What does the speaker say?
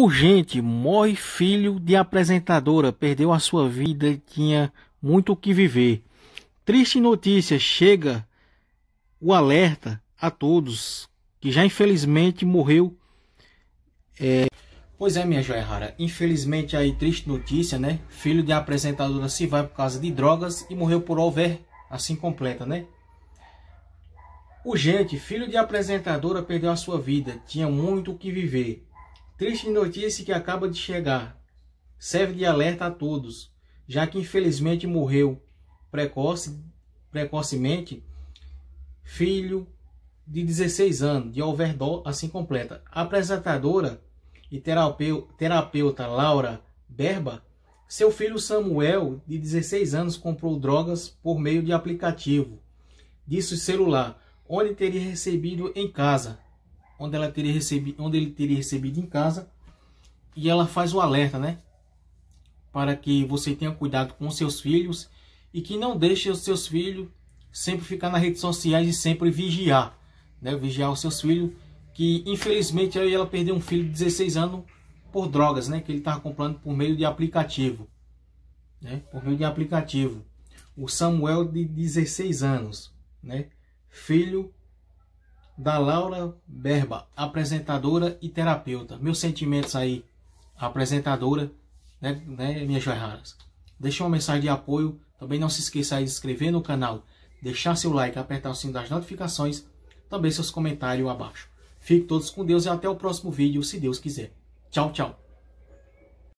Urgente, morre filho de apresentadora, perdeu a sua vida e tinha muito o que viver. Triste notícia, chega o alerta a todos que já infelizmente morreu. É... Pois é, minha joia rara, infelizmente aí triste notícia, né? Filho de apresentadora se vai por causa de drogas e morreu por over, assim completa, né? Urgente, filho de apresentadora perdeu a sua vida, tinha muito o que viver. Triste notícia que acaba de chegar. Serve de alerta a todos, já que infelizmente morreu precoce, precocemente filho de 16 anos de overdose assim completa. A apresentadora e terapeuta Laura Berba, seu filho Samuel, de 16 anos, comprou drogas por meio de aplicativo, disse celular, onde teria recebido em casa, onde, ela teria recebido, onde ele teria recebido em casa. E ela faz o alerta, né? Para que você tenha cuidado com seus filhos e que não deixe os seus filhos sempre ficar nas redes sociais e sempre vigiar, né? Vigiar os seus filhos, que infelizmente aí ela perdeu um filho de 16 anos por drogas, né? Que ele estava comprando por meio de aplicativo, né? Por meio de aplicativo. O Samuel de 16 anos, né? Filho da Laura Berba, apresentadora e terapeuta. Meus sentimentos aí, apresentadora, né, né minhas joias raras. Deixe uma mensagem de apoio. Também não se esqueça de se inscrever no canal, deixar seu like, apertar o sininho das notificações, também seus comentários abaixo. Fiquem todos com Deus e até o próximo vídeo, se Deus quiser. Tchau, tchau.